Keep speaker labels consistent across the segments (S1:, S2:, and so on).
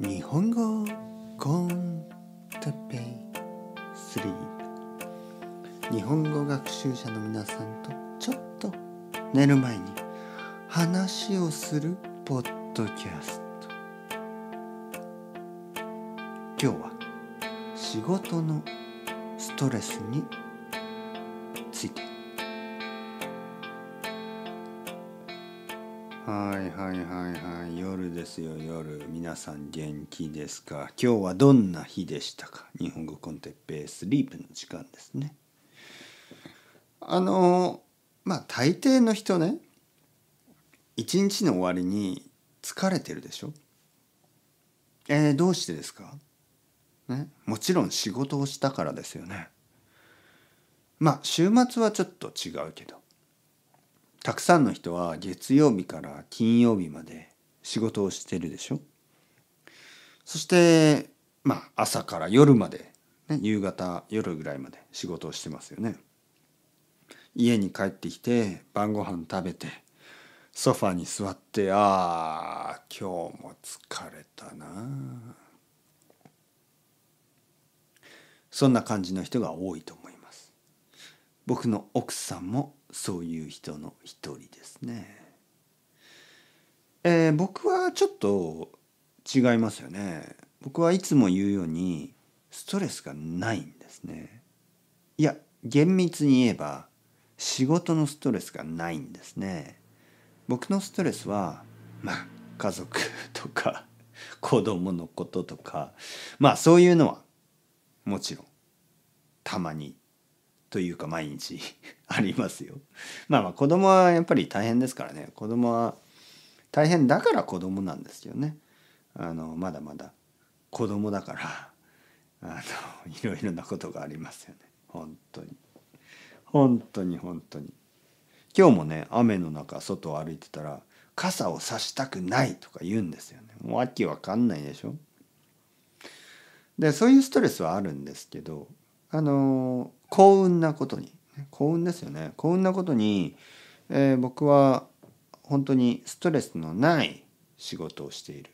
S1: 日本語コンテペイ3日本語学習者の皆さんとちょっと寝る前に話をするポッドキャスト今日は仕事のストレスについてはいはいはいはい夜ですよ夜皆さん元気ですか今日はどんな日でしたか日本語コンテッペイスリープの時間ですねあのまあ大抵の人ね一日の終わりに疲れてるでしょえー、どうしてですか、ね、もちろん仕事をしたからですよねまあ週末はちょっと違うけどたくさんの人は月曜日から金曜日まで仕事をしてるでしょそしてまあ朝から夜まで、ね、夕方夜ぐらいまで仕事をしてますよね家に帰ってきて晩ご飯食べてソファに座ってああ今日も疲れたなそんな感じの人が多いと思います僕の奥さんもそういう人の一人ですね。えー、僕はちょっと違いますよね。僕はいつも言うようにストレスがないんですね。いや厳密に言えば仕事のストレスがないんですね。僕のストレスはまあ家族とか子供のこととかまあそういうのはもちろんたまにというか毎日 ありますよ。まあまあ子供はやっぱり大変ですからね子供は大変だから子供なんですよね。あのまだまだ子供だからあの いろいろなことがありますよね本当に本当に本当に今日もね雨の中外を歩いてたら傘を差したくないとか言うんですよねもう訳わかんないでしょでそういうストレスはあるんですけどあの幸運なことに幸運ですよね幸運なことに、えー、僕は本当にストレスのない仕事をしている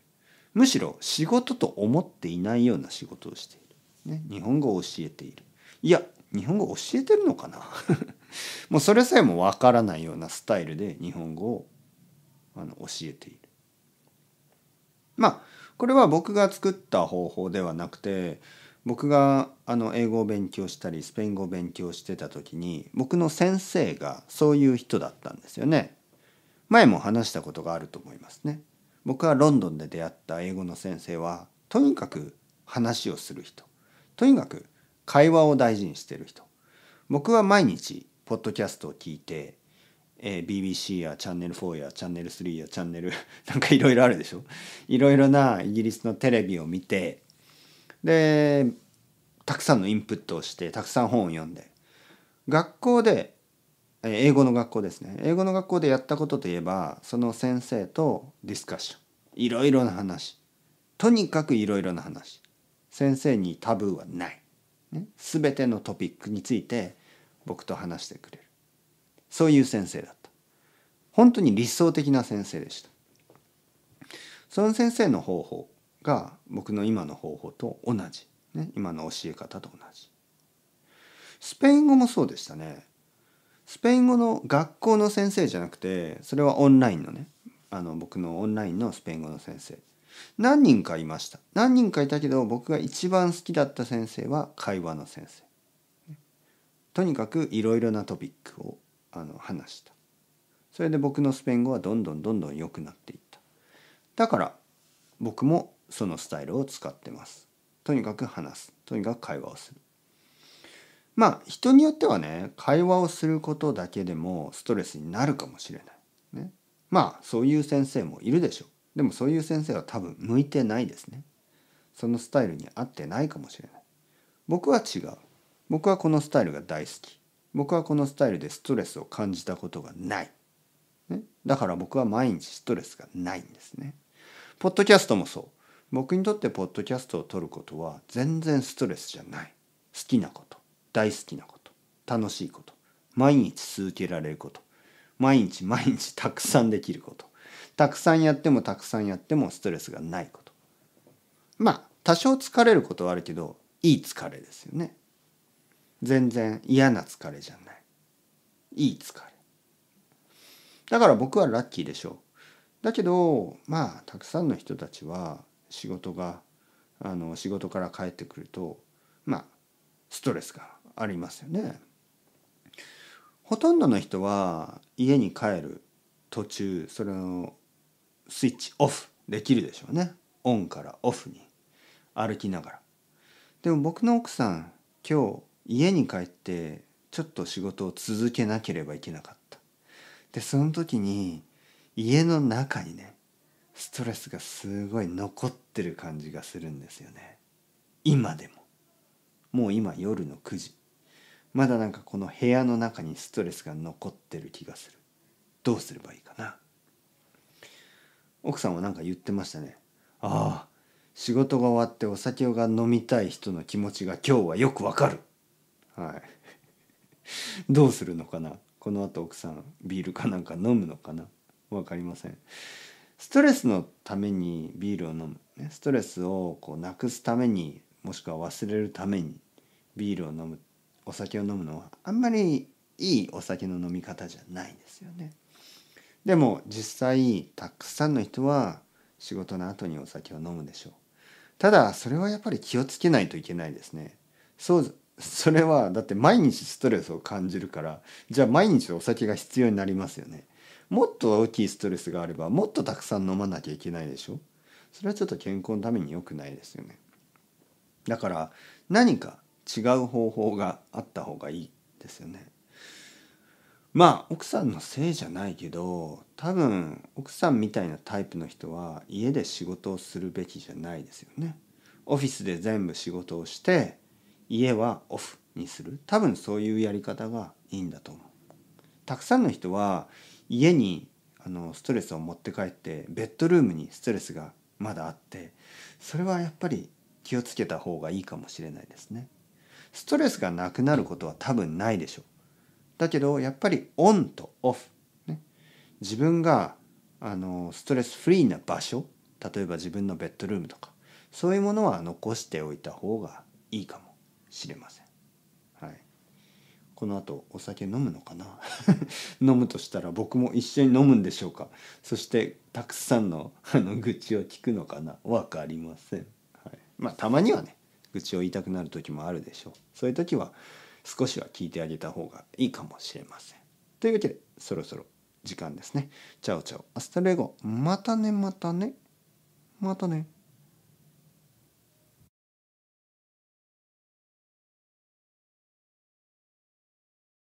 S1: むしろ仕事と思っていないような仕事をしている、ね、日本語を教えているいや日本語教えてるのかな もうそれさえもわからないようなスタイルで日本語をあの教えているまあこれは僕が作った方法ではなくて僕があの英語を勉強したりスペイン語を勉強してた時に僕の先生がそういう人だったんですよね。前も話したことがあると思いますね。僕はロンドンで出会った英語の先生はとにかく話をする人とにかく会話を大事にしてる人僕は毎日ポッドキャストを聞いて、えー、BBC やチャンネル4やチャンネル3やチャンネル なんかいろいろあるでしょいろいろなイギリスのテレビを見てでたくさんのインプットをしてたくさん本を読んで学校で英語の学校ですね英語の学校でやったことといえばその先生とディスカッションいろいろな話とにかくいろいろな話先生にタブーはない、ね、全てのトピックについて僕と話してくれるそういう先生だった本当に理想的な先生でしたその先生の方法が僕の今の方法と同じ、ね、今の教え方と同じスペイン語もそうでしたねスペイン語の学校の先生じゃなくてそれはオンラインのねあの僕のオンラインのスペイン語の先生何人かいました何人かいたけど僕が一番好きだった先生は会話の先生とにかくいろいろなトピックをあの話したそれで僕のスペイン語はどんどんどんどん良くなっていっただから僕もそのスタイルを使ってますとにかく話すとにかく会話をするまあ人によってはね会話をすることだけでもストレスになるかもしれない、ね、まあそういう先生もいるでしょうでもそういう先生は多分向いてないですねそのスタイルに合ってないかもしれない僕は違う僕はこのスタイルが大好き僕はこのスタイルでストレスを感じたことがない、ね、だから僕は毎日ストレスがないんですねポッドキャストもそう僕にとってポッドキャストを撮ることは全然ストレスじゃない好きなこと大好きなこと楽しいこと毎日続けられること毎日毎日たくさんできることたくさんやってもたくさんやってもストレスがないことまあ多少疲れることはあるけどいい疲れですよね全然嫌な疲れじゃないいい疲れだから僕はラッキーでしょうだけどまあたくさんの人たちは仕事があの仕事から帰ってくるとまあストレスがありますよね。ほとんどの人は家に帰る途中それのスイッチオフできるでしょうね。オンからオフに歩きながら。でも僕の奥さん今日家に帰ってちょっと仕事を続けなければいけなかった。でその時に家の中にねストレスがすごい残ってる感じがするんですよね今でももう今夜の9時まだなんかこの部屋の中にストレスが残ってる気がするどうすればいいかな奥さんは何か言ってましたねああ仕事が終わってお酒が飲みたい人の気持ちが今日はよくわかるはい どうするのかなこの後奥さんビールかなんか飲むのかな分かりませんストレスのためにビールを飲む、ね、ストレスをこうなくすためにもしくは忘れるためにビールを飲むお酒を飲むのはあんまりいいお酒の飲み方じゃないですよね。でも実際たくさんの人は仕事の後にお酒を飲むでしょう。ただそれはやっぱり気をつけないといけないですね。そうそれはだって毎日ストレスを感じるからじゃあ毎日お酒が必要になりますよね。もっと大きいストレスがあればもっとたくさん飲まなきゃいけないでしょそれはちょっと健康のために良くないですよねだから何か違う方法があった方がいいですよねまあ奥さんのせいじゃないけど多分奥さんみたいなタイプの人は家で仕事をするべきじゃないですよねオフィスで全部仕事をして家はオフにする多分そういうやり方がいいんだと思うたくさんの人は家にあのストレスを持って帰ってベッドルームにストレスがまだあってそれはやっぱり気をつけた方がいいかもしれないですね。ストレスがなくなることは多分ないでしょう。だけどやっぱりオンとオフ、ね、自分があのストレスフリーな場所例えば自分のベッドルームとかそういうものは残しておいた方がいいかもしれません。この後お酒飲むのかな 飲むとしたら僕も一緒に飲むんでしょうかそしてたくさんのあの愚痴を聞くのかな分かりません、はい、まあたまにはね愚痴を言いたくなる時もあるでしょうそういう時は少しは聞いてあげた方がいいかもしれませんというわけでそろそろ時間ですねチャオチャオアスタレゴまたねまたねまたね。またね